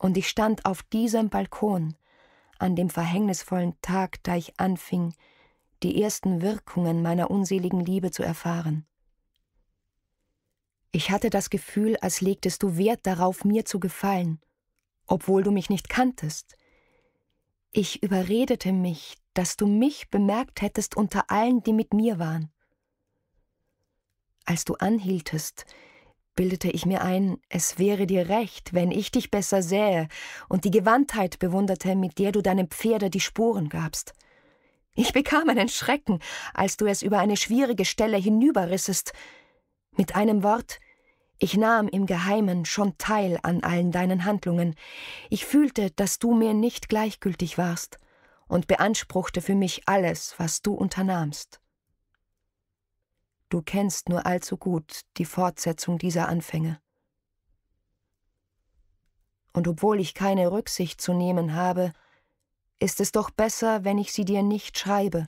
Und ich stand auf diesem Balkon an dem verhängnisvollen Tag, da ich anfing, die ersten Wirkungen meiner unseligen Liebe zu erfahren. Ich hatte das Gefühl, als legtest du Wert darauf, mir zu gefallen, obwohl du mich nicht kanntest. Ich überredete mich, dass du mich bemerkt hättest unter allen, die mit mir waren. Als du anhieltest, bildete ich mir ein, es wäre dir recht, wenn ich dich besser sähe und die Gewandtheit bewunderte, mit der du deinem Pferde die Spuren gabst. Ich bekam einen Schrecken, als du es über eine schwierige Stelle hinüberrissest. Mit einem Wort, ich nahm im Geheimen schon teil an allen deinen Handlungen. Ich fühlte, dass du mir nicht gleichgültig warst und beanspruchte für mich alles, was du unternahmst. Du kennst nur allzu gut die Fortsetzung dieser Anfänge. Und obwohl ich keine Rücksicht zu nehmen habe, ist es doch besser, wenn ich sie dir nicht schreibe.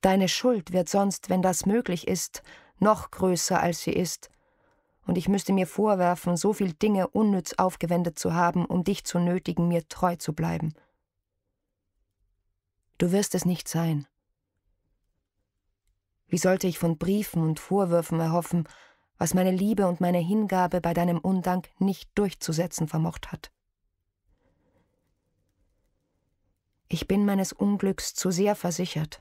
Deine Schuld wird sonst, wenn das möglich ist, noch größer als sie ist, und ich müsste mir vorwerfen, so viel Dinge unnütz aufgewendet zu haben, um dich zu nötigen, mir treu zu bleiben. Du wirst es nicht sein. Wie sollte ich von Briefen und Vorwürfen erhoffen, was meine Liebe und meine Hingabe bei deinem Undank nicht durchzusetzen vermocht hat? Ich bin meines Unglücks zu sehr versichert.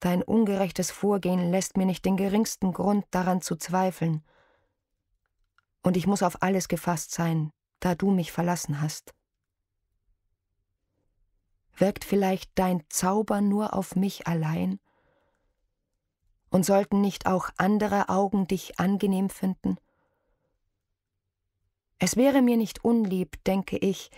Dein ungerechtes Vorgehen lässt mir nicht den geringsten Grund daran zu zweifeln, und ich muss auf alles gefasst sein, da du mich verlassen hast. Wirkt vielleicht dein Zauber nur auf mich allein? Und sollten nicht auch andere Augen dich angenehm finden? Es wäre mir nicht unlieb, denke ich,